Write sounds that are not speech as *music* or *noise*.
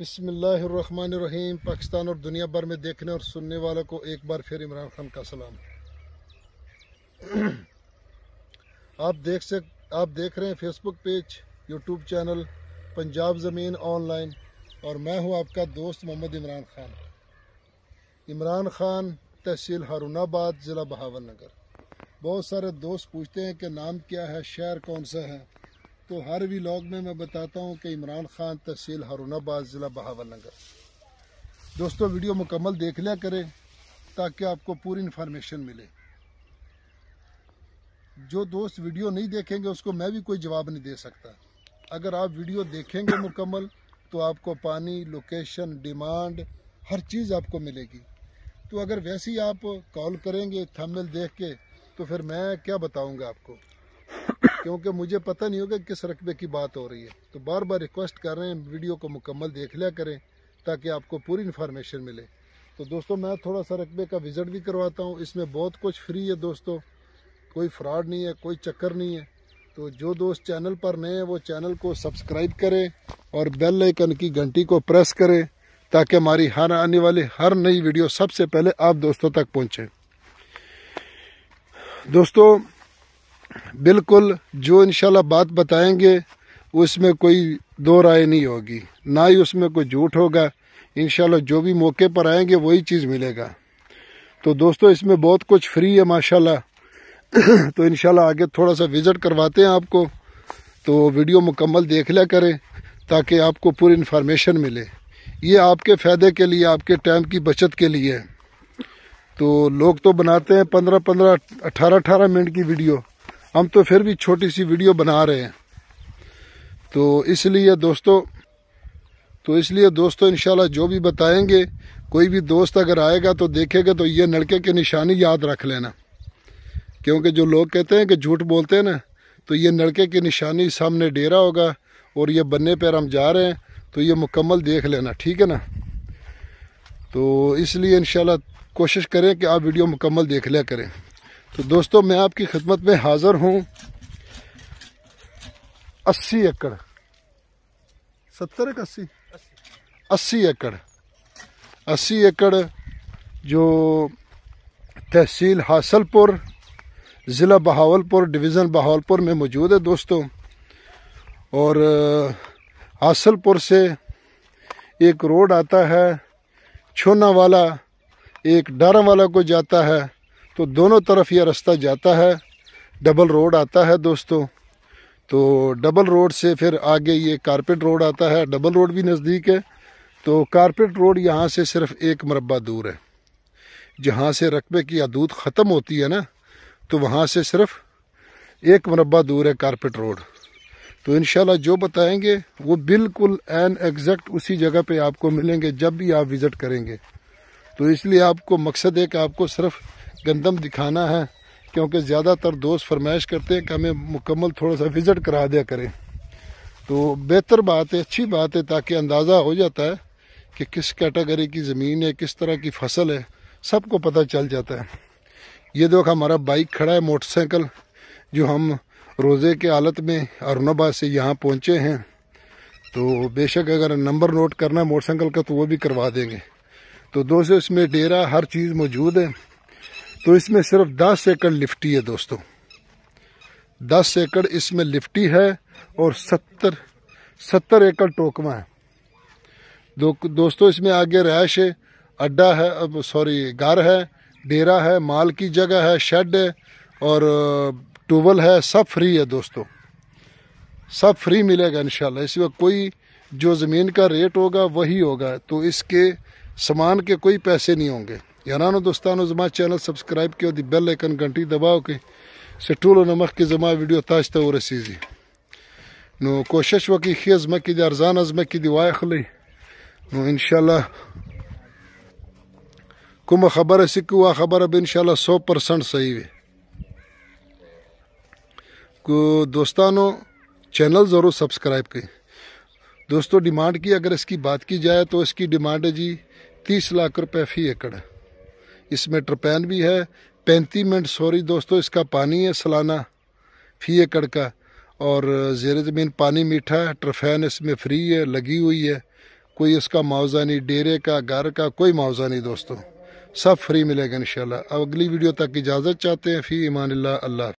बसमीम पाकिस्तान और दुनिया भर में देखने और सुनने वालों को एक बार फिर इमरान खान का सलाम *clears throat* आप देख सक आप देख रहे हैं Facebook page YouTube channel Punjab ज़मीन ऑनलाइन और मैं हूं आपका दोस्त मोहम्मद इमरान खान इमरान खान तहसील हारूनाबाद ज़िला बहावल नगर बहुत सारे दोस्त पूछते हैं कि नाम क्या है शहर कौन सा है आपको हर व्लॉग में मैं बताता हूँ कि इमरान ख़ान तहसील हरूनाबाद ज़िला नगर दोस्तों वीडियो मुकम्मल देख लिया करें ताकि आपको पूरी इन्फॉर्मेशन मिले जो दोस्त वीडियो नहीं देखेंगे उसको मैं भी कोई जवाब नहीं दे सकता अगर आप वीडियो देखेंगे मुकम्मल तो आपको पानी लोकेशन डिमांड हर चीज़ आपको मिलेगी तो अगर वैसे ही आप कॉल करेंगे थंबनेल देख के तो फिर मैं क्या बताऊंगा आपको क्योंकि मुझे पता नहीं होगा किस रकबे की बात हो रही है तो बार बार रिक्वेस्ट कर रहे हैं वीडियो को मुकम्मल देख लिया करें ताकि आपको पूरी इन्फॉर्मेशन मिले तो दोस्तों मैं थोड़ा सा रकबे का विज़िट भी करवाता हूँ इसमें बहुत कुछ फ्री है दोस्तों कोई फ्रॉड नहीं है कोई चक्कर नहीं है तो जो दोस्त चैनल पर नए हैं वो चैनल को सब्सक्राइब करें और बेल आइकन की घंटी को प्रेस करें ताकि हमारी हर आने वाली हर नई वीडियो सबसे पहले आप दोस्तों तक पहुंचे दोस्तों बिल्कुल जो इंशाल्लाह बात बताएंगे उसमें कोई दो राय नहीं होगी ना ही उसमें कोई झूठ होगा इन जो भी मौके पर आएंगे वही चीज़ मिलेगा तो दोस्तों इसमें बहुत कुछ फ्री है माशाल्लाह *coughs* तो इन आगे थोड़ा सा विज़िट करवाते हैं आपको तो वीडियो मुकम्मल देख लिया करें ताकि आपको पूरी इन्फॉर्मेशन मिले ये आपके फ़ायदे के लिए आपके टाइम की बचत के लिए तो लोग तो बनाते हैं पंद्रह पंद्रह अठारह अठारह मिनट की वीडियो हम तो फिर भी छोटी सी वीडियो बना रहे हैं तो इसलिए दोस्तों तो इसलिए दोस्तों इनशाला जो भी बताएंगे कोई भी दोस्त अगर आएगा तो देखेगा तो ये नलके की निशानी याद रख लेना क्योंकि जो लोग कहते हैं कि झूठ बोलते हैं ना तो ये नलके की निशानी सामने डेरा होगा और ये बनने पर हम जा रहे हैं तो ये मुकम्मल देख लेना ठीक है ना तो इसलिए इन कोशिश करें कि आप वीडियो मुकम्मल देख लिया करें तो दोस्तों मैं आपकी खिदमत में हाज़िर हूँ अस्सी एकड़ सत्तर एक अस्सी अस्सी एकड़ अस्सी एकड़ जो तहसील हासलपुर ज़िला बहावलपुर डिवीज़न बहावलपुर में मौजूद है दोस्तों और हासलपुर से एक रोड आता है छोना वाला एक डारा वाला को जाता है तो दोनों तरफ यह रास्ता जाता है डबल रोड आता है दोस्तों तो डबल रोड से फिर आगे ये कारपेट रोड आता है डबल रोड भी नज़दीक है तो कारपेट रोड यहाँ से सिर्फ एक मरबा दूर है जहाँ से रकबे की आदूत ख़त्म होती है ना तो वहाँ से सिर्फ एक मरबा दूर है कारपेट रोड तो इन जो बताएंगे वो बिल्कुल एन एग्जैक्ट उसी जगह पे आपको मिलेंगे जब भी आप विज़िट करेंगे तो इसलिए आपको मकसद है कि आपको सिर्फ़ गंदम दिखाना है क्योंकि ज़्यादातर दोस्त फरमाइश करते हैं कि हमें मुकम्मल थोड़ा सा विज़िट करा दिया करें तो बेहतर बात है अच्छी बात है ताकि अंदाज़ा हो जाता है कि किस कैटेगरी की ज़मीन है किस तरह की फसल है सबको पता चल जाता है ये देखो हमारा बाइक खड़ा है मोटरसाइकिल जो हम रोज़े के हालत में अरुणाबाद से यहाँ पहुँचे हैं तो बेशक अगर नंबर नोट करना है मोटरसाइकिल का तो वो भी करवा देंगे तो दोस्तों इसमें डेरा हर चीज़ मौजूद है तो इसमें सिर्फ दस एकड़ लिफ्टी है दोस्तों दस एकड़ इसमें लिफ्टी है और सत्तर सत्तर एकड़ टोकमा है दो, दोस्तों इसमें आगे रैश है अड्डा है अब सॉरी घर है डेरा है माल की जगह है शेड है और टूबल है सब फ्री है दोस्तों सब फ्री मिलेगा इंशाल्लाह वक्त कोई जो ज़मीन का रेट होगा वही होगा तो इसके सामान के कोई पैसे नहीं होंगे یارانو دوستانو زما چینل سبسکرایب کړئ او د بیل ایکن غنټي دباو کړئ چې ټولو نه مخکې زما ویډیو تاسو ته ورسیږي نو کوشش وکړئ ښه ځمکې د ارزانه ځمکې دی واخلئ نو ان شاء الله کومه خبره سکو وا خبره به ان شاء الله 100% صحیح وي کو दोस्तों चैनल ज़रूर सब्सक्राइब करें दोस्तों डिमांड की अगर इसकी बात की जाए तो इसकी डिमांड है जी तीस लाख रुपए फ़ी एकड़ है इसमें ट्रपैन भी है पैंती मिनट सॉरी दोस्तों इसका पानी है सलाना फी एकड़ का और जेर ज़मीन पानी मीठा है ट्रफैन इसमें फ्री है लगी हुई है कोई इसका मुआवजा नहीं डेरे का घर का कोई मुआवजा नहीं दोस्तों सब फ्री मिलेगा इन अब अगली वीडियो तक इजाज़त चाहते हैं फ़ी ईमान अल्लाह